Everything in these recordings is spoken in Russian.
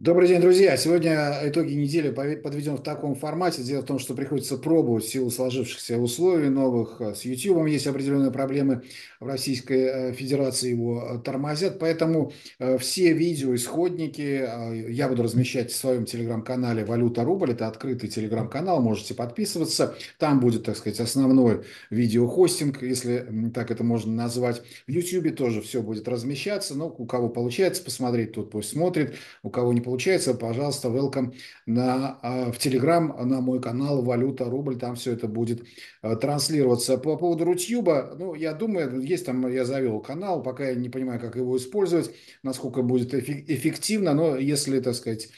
Добрый день, друзья. Сегодня итоги недели подведем в таком формате. Дело в том, что приходится пробовать в силу сложившихся условий новых. Э, с YouTube есть определенные проблемы в Российской э, Федерации, его э, тормозят. Поэтому все видео, исходники я буду размещать в своем телеграм-канале «Валюта рубль». Это открытый телеграм-канал, можете подписываться. Там будет, так сказать, основной видеохостинг, если так это можно назвать. В YouTube тоже все будет размещаться. Но у кого получается посмотреть, тот пусть смотрит. У кого не получается, получается, пожалуйста, welcome на, а, в Телеграм, на мой канал «Валюта рубль», там все это будет а, транслироваться. По поводу Рутьюба, ну, я думаю, есть там, я завел канал, пока я не понимаю, как его использовать, насколько будет эффективно, но если, так сказать,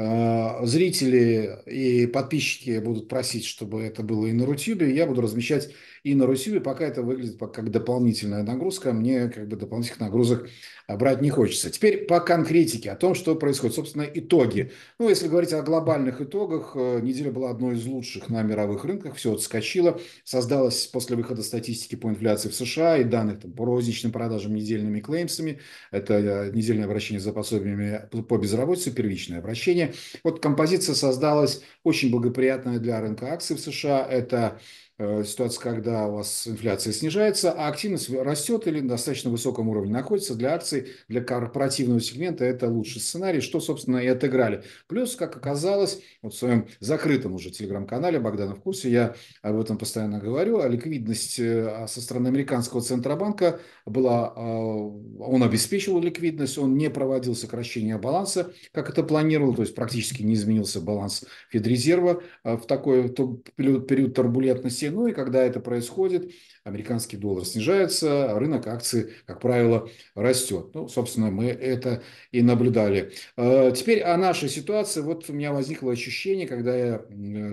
а, зрители и подписчики будут просить, чтобы это было и на Рутюбе. Я буду размещать и на Рутюбе, пока это выглядит как дополнительная нагрузка. Мне как бы дополнительных нагрузок брать не хочется. Теперь по конкретике, о том, что происходит. Собственно, итоги. Ну, если говорить о глобальных итогах, э, неделя была одной из лучших на мировых рынках. Все отскочило. создалось после выхода статистики по инфляции в США и данных там, по розничным продажам недельными клеймсами. Это э, недельное обращение за пособиями по безработице, первичное обращение вот композиция создалась очень благоприятная для рынка акций в США. Это Э, ситуация, когда у вас инфляция снижается, а активность растет или на достаточно высоком уровне находится. Для акций, для корпоративного сегмента это лучший сценарий, что, собственно, и отыграли. Плюс, как оказалось, вот в своем закрытом уже телеграм-канале Богдана в курсе, я об этом постоянно говорю, э, а ликвидность со стороны американского Центробанка была, а, он обеспечивал ликвидность, он не проводил сокращение баланса, как это планировал, то есть практически не изменился баланс Федрезерва а, в такой период, период турбулентности событий. Ну и когда это происходит, американский доллар снижается, а рынок акций, как правило, растет. Ну, собственно, мы это и наблюдали. А, теперь о нашей ситуации. Вот у меня возникло ощущение, когда я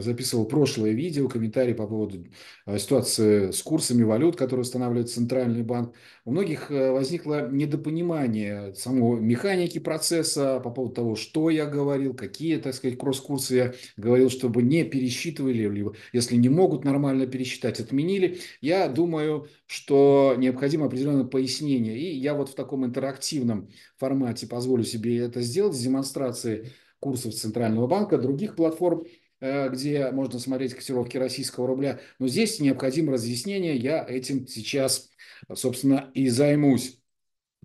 записывал прошлое видео, комментарии по поводу а, ситуации с курсами валют, которые устанавливает Центральный банк. У многих э, возникло недопонимание самого механики процесса по поводу того, что я говорил, какие, так сказать, кросс-курсы я говорил, чтобы не пересчитывали, либо если не могут нормально надо пересчитать, отменили. Я думаю, что необходимо определенное пояснение. И я вот в таком интерактивном формате позволю себе это сделать с демонстрацией курсов Центрального банка, других платформ, э, где можно смотреть котировки российского рубля. Но здесь необходимо разъяснение, я этим сейчас, собственно, и займусь.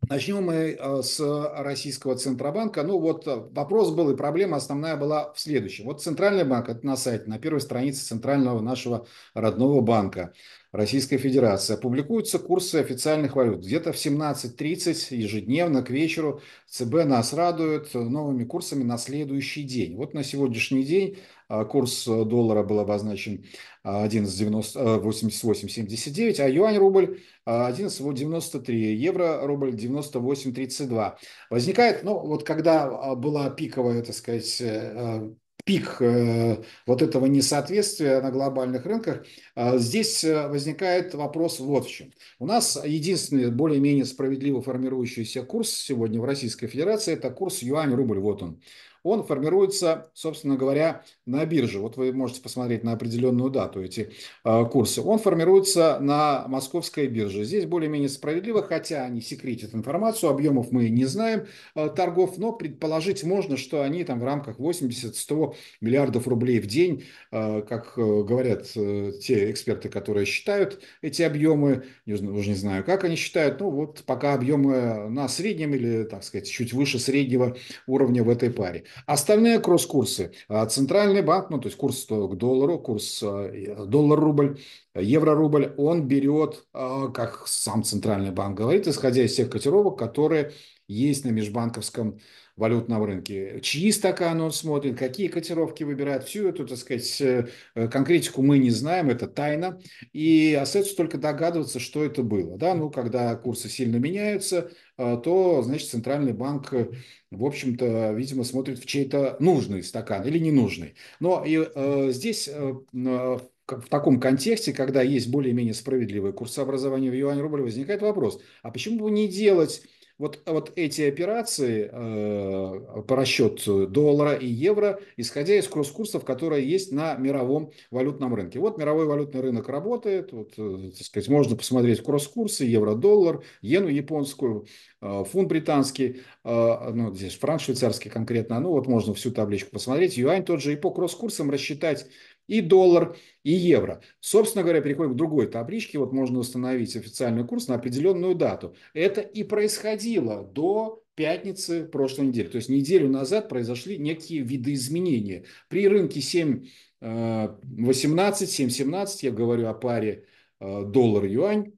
Начнем мы э, с российского Центробанка. Ну вот э, вопрос был и проблема основная была в следующем. Вот Центральный банк, это на сайте, на первой странице Центрального нашего родного банка. Российской Федерации. Публикуются курсы официальных валют. Где-то в 17.30 ежедневно к вечеру ЦБ нас радует новыми курсами на следующий день. Вот на сегодняшний день а, курс доллара был обозначен 11.8879, а юань-рубль 11.93, евро-рубль 98.32. Возникает, ну вот когда а, была пиковая, так сказать, э, а, пик э, вот этого несоответствия на глобальных рынках, э, здесь э, возникает вопрос вот в чем. У нас единственный более-менее справедливо формирующийся курс сегодня в Российской Федерации – это курс юань-рубль. Вот он он формируется, собственно говоря, на бирже. Вот вы можете посмотреть на определенную дату эти э, курсы. Он формируется на московской бирже. Здесь более-менее справедливо, хотя они секретят информацию, объемов мы не знаем э, торгов, но предположить можно, что они там в рамках 80-100 миллиардов рублей в день, а, э, как говорят э, те эксперты, которые считают эти объемы, не, уже не знаю, как они считают, ну вот пока объемы на среднем или, так сказать, чуть выше среднего уровня в этой паре. Остальные кросс-курсы. А, центральный банк, ну, то есть курс к доллару, курс а, а, доллар-рубль, евро-рубль, он берет, как сам Центральный банк говорит, исходя из тех котировок, которые есть на межбанковском валютном рынке. Чьи стаканы он смотрит, какие котировки выбирает, всю эту, так сказать, э, конкретику мы не знаем, это тайна. И остается только догадываться, что это было. Да? Ну, когда курсы сильно меняются, э, то, значит, Центральный банк, э, в общем-то, видимо, смотрит в чей-то нужный стакан или ненужный. Но и э, здесь э, в таком контексте, когда есть более-менее справедливые курсы образования в юань-рубль, возникает вопрос, а почему бы не делать вот, а вот эти операции э, по расчету доллара и евро, исходя из кросс-курсов, которые есть на мировом валютном рынке. Вот мировой валютный рынок работает, вот, э, так сказать, можно посмотреть кросс-курсы, евро-доллар, иену японскую, э, фунт британский, э, ну, здесь франк швейцарский конкретно, ну, вот можно всю табличку посмотреть, юань тот же, и по кросс-курсам рассчитать и доллар, и евро. Собственно говоря, переходим к другой табличке. Вот можно установить официальный курс на определенную дату. Это и происходило до пятницы прошлой недели. То есть неделю назад произошли некие видоизменения. При рынке 7.18, 7.17, э, я говорю о паре э, доллар-юань,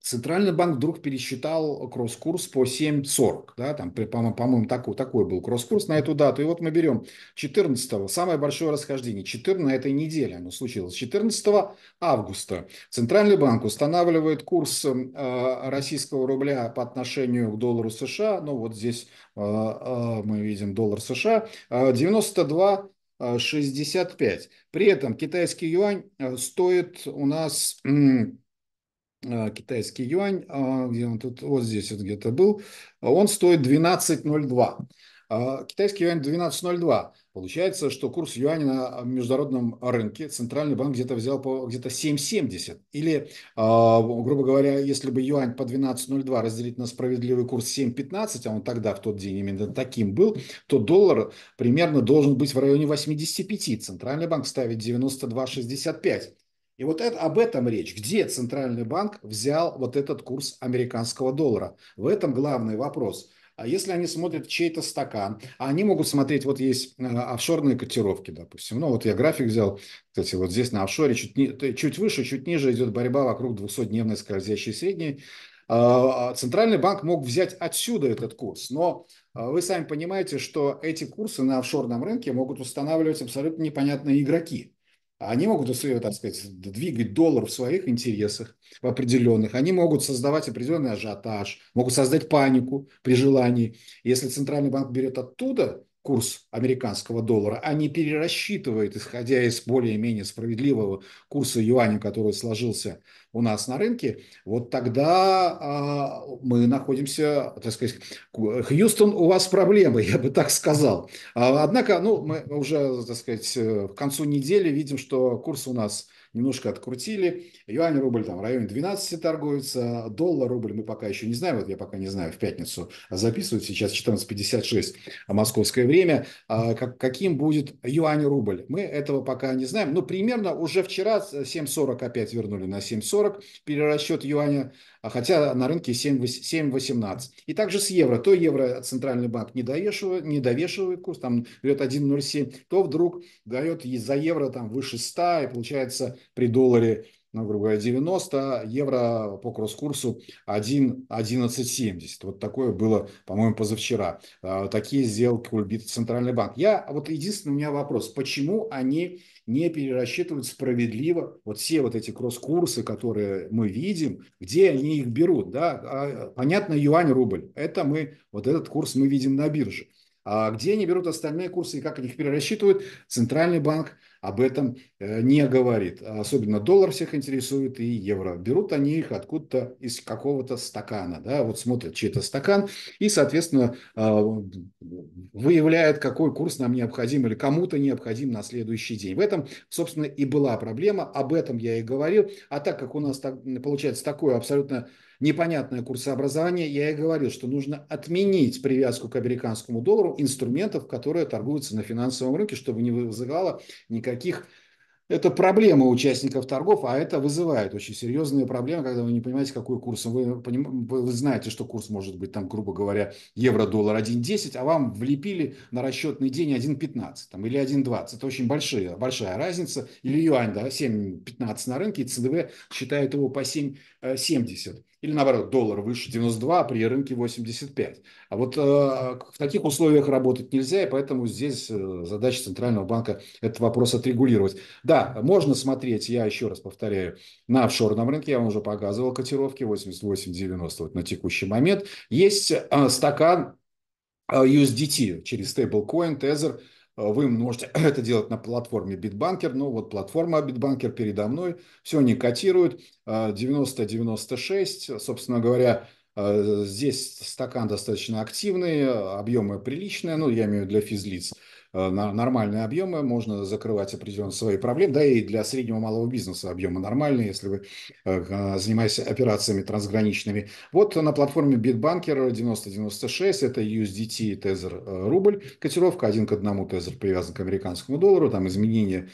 Центральный банк вдруг пересчитал кросс-курс по 7.40, да, там, по-моему, такой, такой был кросс-курс на эту дату. И вот мы берем 14-го, самое большое расхождение, 14 на этой неделе оно случилось, 14 августа. Центральный банк устанавливает курс э, российского рубля по отношению к доллару США, ну вот здесь э, э, мы видим доллар США, 92 э, 65. Э, при этом китайский юань э, стоит у нас а, китайский юань, а, где он тут, вот здесь вот где-то был, он стоит 12,02. А, китайский юань 12,02. Получается, что курс юаня на международном рынке Центральный банк где-то взял по где-то 7,70. Или, грубо говоря, если бы юань по 12,02 разделить на справедливый курс 7,15, а он тогда в тот день именно таким был, то доллар примерно должен быть в районе 85. Центральный банк ставит 92,65. И вот это, об этом речь. Где Центральный банк взял вот этот курс американского доллара? В этом главный вопрос. А если они смотрят чей-то стакан, а они могут смотреть, вот есть э, офшорные котировки, допустим. Ну, вот я график взял, кстати, вот здесь на офшоре, чуть, ни, чуть выше, чуть ниже идет борьба вокруг 200-дневной скользящей средней. А, а, Центральный банк мог взять отсюда этот курс, но а, вы сами понимаете, что эти курсы на офшорном рынке могут устанавливать абсолютно непонятные игроки. Они могут, так сказать, двигать доллар в своих интересах в определенных. Они могут создавать определенный ажиотаж, могут создать панику при желании. Если Центральный банк берет оттуда, курс американского доллара, а не перерасчитывает, исходя из более-менее справедливого курса юаня, который сложился у нас на рынке, вот тогда а, мы находимся, так сказать, Хьюстон, у вас проблемы, я бы так сказал. А, однако, ну, мы уже, так сказать, э, к концу недели видим, что курс у нас немножко открутили. Юань-рубль там в районе 12 торгуется, доллар-рубль мы пока еще не знаем, вот я пока не знаю, в пятницу записывают сейчас 14.56 а московское время, а как, каким будет юань-рубль. Мы этого пока не знаем, но ну, примерно уже вчера 7.40 э, опять вернули на 7.40 перерасчет юаня, а хотя на рынке 7.18. И также с евро. То евро Центральный банк не довешивает, не довешивает курс, там берет 1.07, то вдруг дает за евро там выше 100, и получается при долларе, ну, грубо говоря, 90, а евро по кросс-курсу 1,1170. Вот такое было, по-моему, позавчера. А, такие сделки кульбит Центральный банк. Я, вот единственный у меня вопрос, почему они не перерасчитывают справедливо вот все вот эти кросс-курсы, которые мы видим, где они их берут, да? А, понятно, юань-рубль, это мы, вот этот курс мы видим на бирже. А где они берут остальные курсы и как они их перерасчитывают, Центральный банк – об этом э, не говорит. Особенно доллар всех интересует и евро. Берут они их откуда-то из какого-то стакана. Да? Вот смотрят чей-то стакан и, соответственно, а, выявляют, какой курс нам необходим или кому-то необходим на следующий день. В этом, собственно, и была проблема. Об этом я и говорил. А так как у нас так, получается такое абсолютно непонятное курсообразование, я и говорил, что нужно отменить привязку к американскому доллару инструментов, которые торгуются на финансовом рынке, чтобы не вызывало никаких никаких. Это проблема участников торгов, а это вызывает очень серьезные проблемы, когда вы не понимаете, какой курс. Вы, поним... вы знаете, что курс может быть, там, грубо говоря, евро-доллар 1.10, а вам влепили на расчетный день 1.15 там, или 1.20. Это очень большая большая разница. Или юань, да, 7.15 на рынке, и ЦДВ считает его по 7.70. Э, или наоборот, доллар выше 92, а при рынке 85. А вот э, в таких условиях работать нельзя, и поэтому здесь э, задача Центрального банка этот вопрос отрегулировать. Да, можно смотреть, я еще раз повторяю, на офшорном рынке, я вам уже показывал котировки 88-90 вот на текущий момент. Есть э, стакан э, USDT через стейблкоин, тезер – Э, вы можете это делать на платформе Bitbanker. Ну вот платформа Bitbanker передо мной. Все они котируют. 90-96. Собственно говоря, э, здесь стакан достаточно активный, объемы приличные. Ну, я имею для физлиц. Э, нормальные объемы, можно закрывать определенные свои проблемы, да и для среднего малого бизнеса объемы нормальные, если вы э, занимаетесь операциями трансграничными. Вот на платформе Bitbanker 9096, это USDT, тезер, э, рубль, котировка один к одному, тезер привязан к американскому доллару, там изменения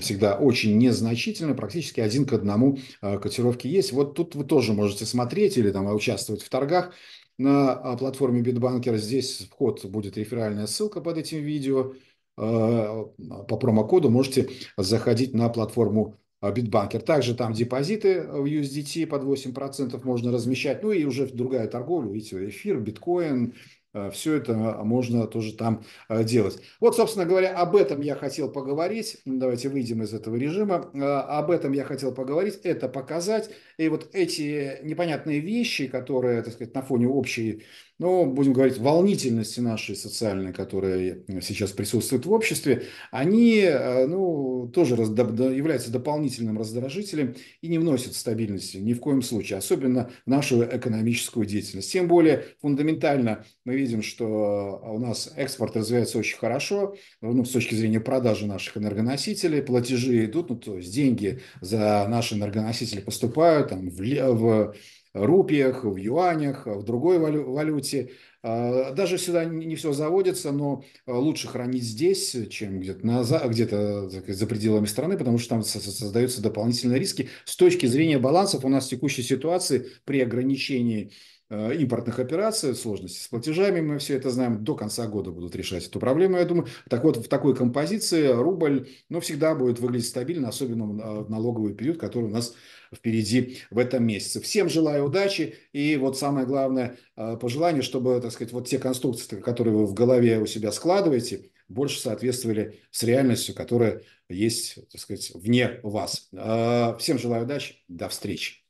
всегда очень незначительны, практически один к одному котировки есть. Вот тут вы тоже можете смотреть или там участвовать в торгах, на а, платформе Bitbanker. Здесь вход будет реферальная ссылка под этим видео. А, по промокоду можете заходить на платформу а, Bitbanker. Также там депозиты в USDT под 8% можно размещать. Ну и уже другая торговля, видите, эфир, биткоин, Э, Все это а, а можно тоже там э, делать. Вот, собственно говоря, об этом я хотел поговорить. Давайте выйдем из этого режима. Э, об этом я хотел поговорить, это показать. И вот эти непонятные вещи, которые, так сказать, на фоне общей ну, будем говорить, волнительности нашей социальной, которая сейчас присутствует в обществе, они э, ну, тоже являются дополнительным раздражителем и не вносят стабильности ни в коем случае, особенно в нашу экономическую деятельность. Тем более фундаментально мы видим, что э, у нас экспорт развивается очень хорошо, ну, с точки зрения продажи наших энергоносителей, платежи идут, ну, то есть деньги за наши энергоносители поступают там, в, в рупиях, в юанях, в другой валюте. А, даже сюда не все заводится, но а, лучше хранить здесь, чем где-то где, -то, где -то за пределами страны, потому что там создаются дополнительные риски. С точки зрения балансов у нас в текущей ситуации при ограничении Э, импортных операций, сложности с платежами, мы все это знаем, до конца года будут решать эту проблему, я думаю. Так вот, в такой композиции рубль, ну, всегда будет выглядеть стабильно, особенно в э, налоговый период, который у нас впереди в этом месяце. Всем желаю удачи и вот самое главное э, пожелание, чтобы, так сказать, вот те конструкции, которые вы в голове у себя складываете, больше соответствовали с реальностью, которая есть, так сказать, вне вас. Всем желаю удачи, до встречи.